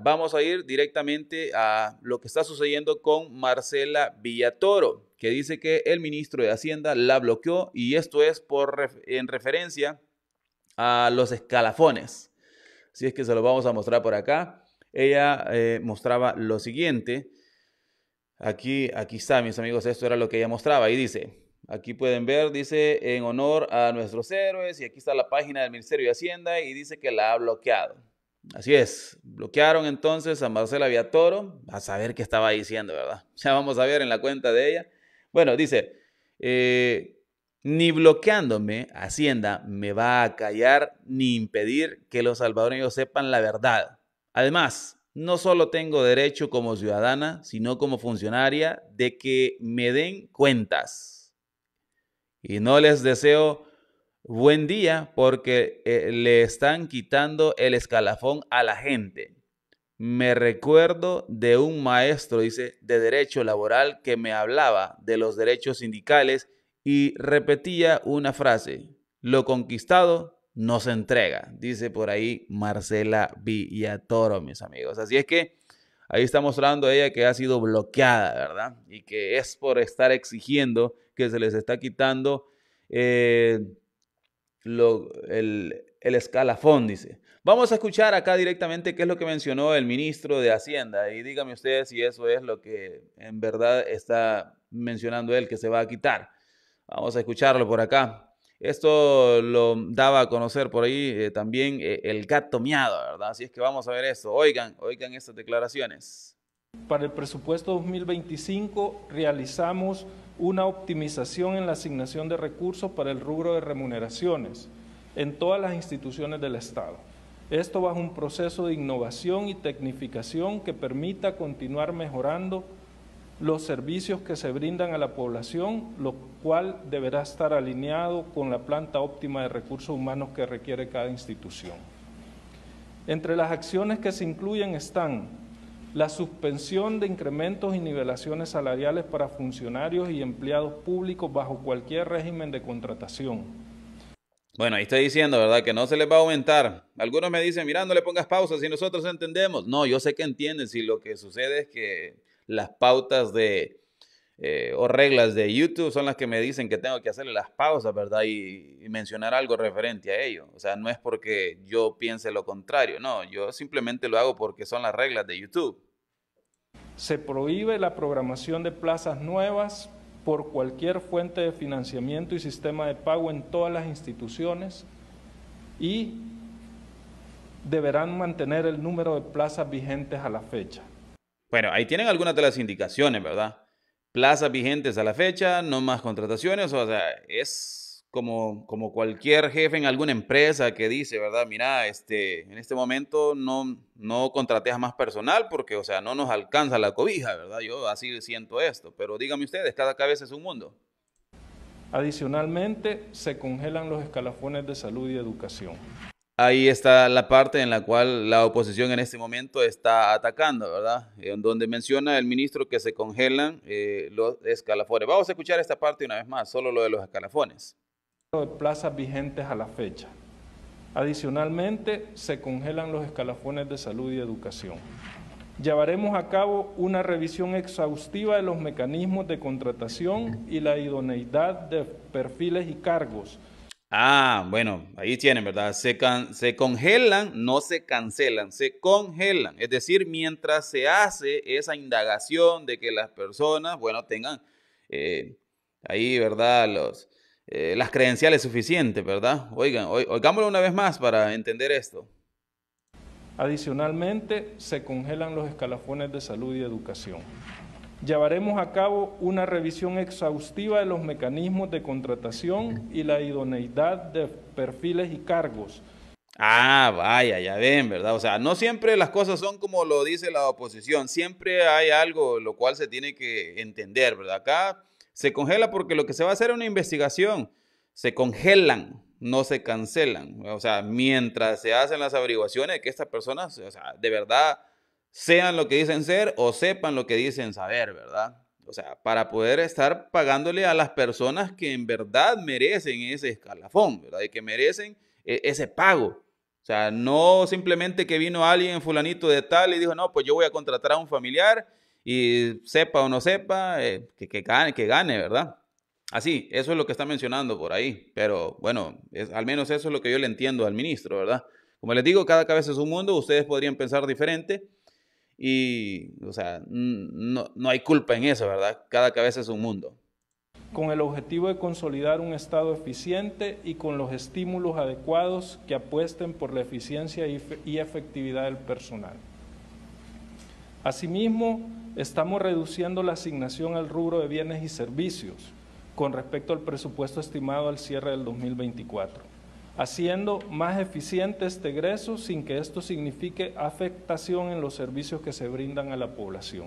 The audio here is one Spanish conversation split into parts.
Vamos a ir directamente a lo que está sucediendo con Marcela Villatoro, que dice que el ministro de Hacienda la bloqueó y esto es en referencia a los escalafones. Así es que se lo vamos a mostrar por acá. Ella eh, mostraba lo siguiente. Aquí, aquí está, mis amigos, esto era lo que ella mostraba. Y dice, Aquí pueden ver, dice, en honor a nuestros héroes, y aquí está la página del Ministerio de Hacienda y dice que la ha bloqueado. Así es, bloquearon entonces a Marcela Viatoro, a saber qué estaba diciendo, ¿verdad? Ya vamos a ver en la cuenta de ella. Bueno, dice, eh, ni bloqueándome, Hacienda me va a callar ni impedir que los salvadoreños sepan la verdad. Además, no solo tengo derecho como ciudadana, sino como funcionaria de que me den cuentas. Y no les deseo buen día porque eh, le están quitando el escalafón a la gente. Me recuerdo de un maestro, dice, de derecho laboral que me hablaba de los derechos sindicales y repetía una frase, lo conquistado no se entrega, dice por ahí Marcela Villatoro, mis amigos. Así es que ahí está mostrando ella que ha sido bloqueada, ¿verdad? Y que es por estar exigiendo que se les está quitando. Eh, lo, el, el escalafón, dice. Vamos a escuchar acá directamente qué es lo que mencionó el ministro de Hacienda y díganme ustedes si eso es lo que en verdad está mencionando él que se va a quitar. Vamos a escucharlo por acá. Esto lo daba a conocer por ahí eh, también eh, el gato miado, ¿verdad? Así es que vamos a ver eso. Oigan, oigan estas declaraciones. Para el presupuesto 2025 realizamos una optimización en la asignación de recursos para el rubro de remuneraciones en todas las instituciones del Estado. Esto bajo un proceso de innovación y tecnificación que permita continuar mejorando los servicios que se brindan a la población, lo cual deberá estar alineado con la planta óptima de recursos humanos que requiere cada institución. Entre las acciones que se incluyen están la suspensión de incrementos y nivelaciones salariales para funcionarios y empleados públicos bajo cualquier régimen de contratación. Bueno, ahí estoy diciendo, ¿verdad? Que no se les va a aumentar. Algunos me dicen, mira, no le pongas pausas si nosotros entendemos. No, yo sé que entienden si lo que sucede es que las pautas de, eh, o reglas de YouTube son las que me dicen que tengo que hacerle las pausas, ¿verdad? Y, y, mencionar algo referente a ello. O sea, no es porque yo piense lo contrario, no, yo simplemente lo hago porque son las reglas de YouTube. Se prohíbe la programación de plazas nuevas por cualquier fuente de financiamiento y sistema de pago en todas las instituciones y deberán mantener el número de plazas vigentes a la fecha. Bueno, ahí tienen algunas de las indicaciones, ¿verdad? Plazas vigentes a la fecha, no más contrataciones, o sea, es como, cualquier jefe en alguna empresa que dice, ¿verdad? Mira, este, en este momento no, no contraté más personal porque, o sea, no nos alcanza la cobija, ¿verdad? Yo así siento esto, pero díganme ustedes, cada cabeza es un mundo. Adicionalmente, se congelan los escalafones de salud y educación. Ahí está la parte en la cual la oposición en este momento está atacando, ¿verdad? En donde menciona el ministro que se congelan eh, los escalafones. Vamos a escuchar esta parte una vez más, solo lo de los escalafones de plazas vigentes a la fecha. Adicionalmente, se congelan los escalafones de salud y educación. Llevaremos a cabo una revisión exhaustiva de los mecanismos de contratación y la idoneidad de perfiles y cargos. Ah, bueno, ahí tienen, ¿verdad? Se, congelan, no se cancelan, se congelan. Es decir, mientras se hace esa indagación de que las personas, bueno, tengan eh, ahí, ¿verdad? Los, eh, las credenciales suficientes, ¿verdad? Oigan, oigámoslo una vez más para entender esto. Adicionalmente, se congelan los escalafones de salud y educación. Llevaremos a cabo una revisión exhaustiva de los mecanismos de contratación y la idoneidad de perfiles y cargos. Ah, vaya, ya ven, ¿verdad? O sea, no siempre las cosas son como lo dice la oposición, siempre hay algo lo cual se tiene que entender, ¿verdad? Acá se congela porque lo que se va a hacer es una investigación. Se congelan, no se cancelan. O sea, mientras se hacen las averiguaciones de que estas personas, o sea, de verdad sean lo que dicen ser o sepan lo que dicen saber, ¿verdad? O sea, para poder estar pagándole a las personas que en verdad merecen ese escalafón, ¿verdad? Y que merecen eh, ese pago. O sea, no simplemente que vino alguien fulanito de tal y dijo, no, pues yo voy a contratar a un familiar y sepa o no sepa, eh, que, que, gane, que gane, ¿verdad? Así, eso es lo que está mencionando por ahí. Pero bueno, al menos eso es lo que yo le entiendo al ministro, ¿verdad? Como les digo, cada cabeza es un mundo, ustedes podrían pensar diferente. Y, o sea, no, no hay culpa en eso, ¿verdad? Cada cabeza es un mundo con el objetivo de consolidar un Estado eficiente y con los estímulos adecuados que apuesten por la eficiencia y efectividad del personal. Asimismo, estamos reduciendo la asignación al rubro de bienes y servicios con respecto al presupuesto estimado al cierre del 2024, haciendo más eficiente este egreso sin que esto signifique afectación en los servicios que se brindan a la población.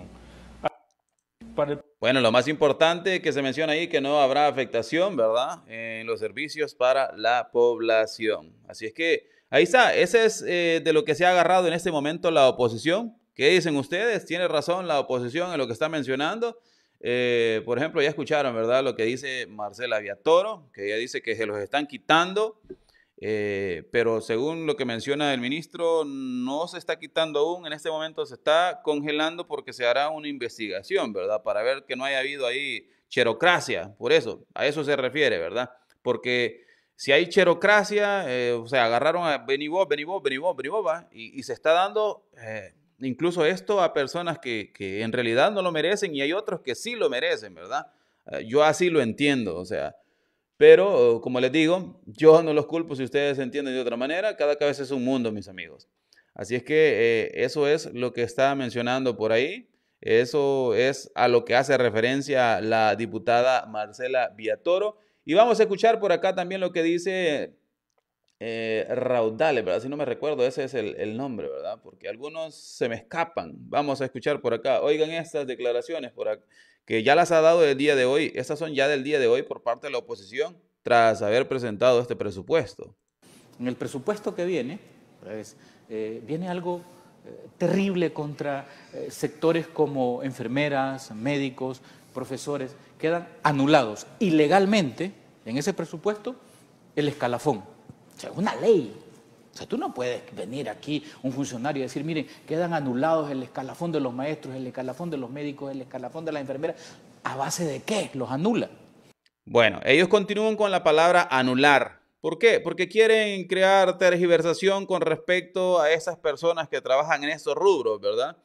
Bueno, lo más importante que se menciona ahí que no habrá afectación, ¿verdad?, en los servicios para la población. Así es que ahí está, ese es eh, de lo que se ha agarrado en este momento la oposición ¿Qué dicen ustedes? ¿Tiene razón la oposición en lo que está mencionando? Eh, por ejemplo, ya escucharon, ¿verdad? Lo que dice Marcela Viatoro, que ella dice que se los están quitando, eh, pero según lo que menciona el ministro, no se está quitando aún, en este momento se está congelando porque se hará una investigación, ¿verdad? Para ver que no haya habido ahí cherocracia, por eso, a eso se refiere, ¿verdad? Porque si hay cherocracia, eh, o sea, agarraron a Benibó, Benibó, Benibó, Benibó, y, y se está dando incluso esto a personas que, en realidad no lo merecen y hay otros que sí lo merecen, ¿verdad? Ah, yo así lo entiendo, o sea, pero como les digo, yo no los culpo si ustedes entienden de otra manera, cada cabeza es un mundo, mis amigos. Así es que eh, eso es lo que está mencionando por ahí, eso es a lo que hace referencia la diputada Marcela Villatoro. Y vamos a escuchar por acá también lo que dice eh, raudales, ¿verdad? Si no me recuerdo, ese es el, nombre, ¿verdad? Porque algunos se me escapan. Vamos a escuchar por acá. Oigan estas declaraciones por que ya las ha dado el día de hoy. Estas son ya del día de hoy por parte de la oposición tras haber presentado este presupuesto. En el presupuesto que viene, pues, eh, viene algo eh, terrible contra eh, sectores como enfermeras, médicos, profesores, quedan anulados ilegalmente en ese presupuesto el escalafón o sea, es una ley. O sea, tú no puedes venir aquí un funcionario y decir, miren, quedan anulados el escalafón de los maestros, el escalafón de los médicos, el escalafón de las enfermeras. ¿A base de qué los anula? Bueno, ellos continúan con la palabra anular. ¿Por qué? Porque quieren crear tergiversación con respecto a esas personas que trabajan en estos rubros, ¿verdad?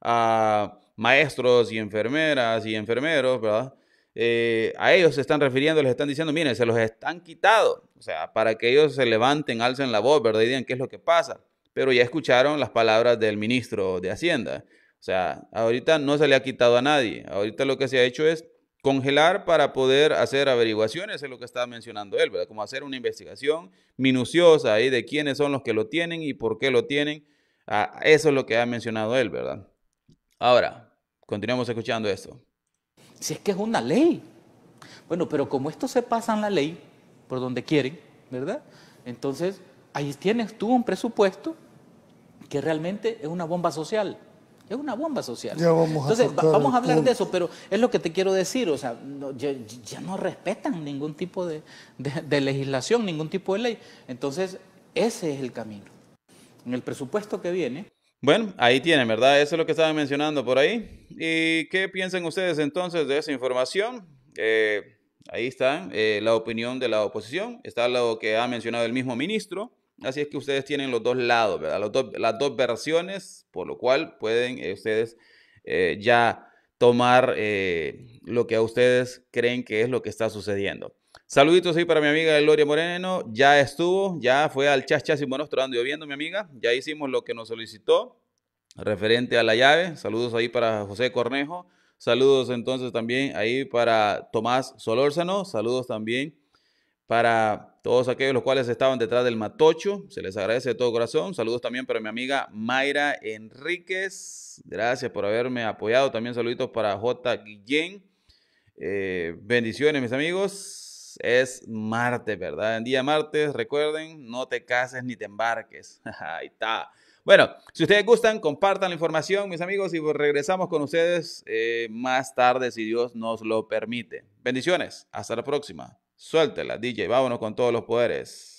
A maestros y enfermeras y enfermeros, ¿verdad? Eh, a ellos se están refiriendo, les están diciendo, miren, se los están quitado, o sea, para que ellos se levanten, alcen la voz, ¿verdad? Y digan qué es lo que pasa. Pero ya escucharon las palabras del ministro de Hacienda. O sea, ahorita no se le ha quitado a nadie. Ahorita lo que se ha hecho es congelar para poder hacer averiguaciones, es lo que estaba mencionando él, ¿verdad? Como hacer una investigación minuciosa ahí de quiénes son los que lo tienen y por qué lo tienen. Ah, eso es lo que ha mencionado él, ¿verdad? Ahora, continuamos escuchando esto. Si es que es una ley. Bueno, pero como esto se pasa en la ley por donde quieren, ¿verdad? Entonces, ahí tienes tú un presupuesto que realmente es una bomba social. Es una bomba social. Entonces, vamos a hablar de eso, pero es lo que te quiero decir. O sea, ya, no respetan ningún tipo de, legislación, ningún tipo de ley. Entonces, ese es el camino. En el presupuesto que viene. Bueno, ahí tiene, ¿verdad? Eso es lo que estaba mencionando por ahí. ¿Y qué piensan ustedes entonces de esa información? Eh, ahí está eh, la opinión de la oposición, está lo que ha mencionado el mismo ministro. Así es que ustedes tienen los dos lados, las dos versiones, por lo cual pueden eh, ustedes ya tomar lo que a ustedes creen que es lo que está sucediendo. Saluditos ahí para mi amiga Gloria Moreno. Ya estuvo, ya fue al chas chas y bueno ando lloviendo, mi amiga. Ya hicimos lo que nos solicitó referente a la llave. Saludos ahí para José Cornejo. Saludos entonces también ahí para Tomás Solórzano. Saludos también para todos aquellos los cuales estaban detrás del matocho. Se les agradece de todo corazón. Saludos también para mi amiga Mayra Enríquez. Gracias por haberme apoyado. También saluditos para J. Guillén. Eh, bendiciones, mis amigos. Es martes, ¿verdad? En día martes, recuerden, no te cases ni te embarques. Ahí está. Bueno, si ustedes gustan, compartan la información, mis amigos, y pues regresamos con ustedes eh, más tarde, si Dios nos lo permite. Bendiciones, hasta la próxima. Suéltela, DJ, vámonos con todos los poderes.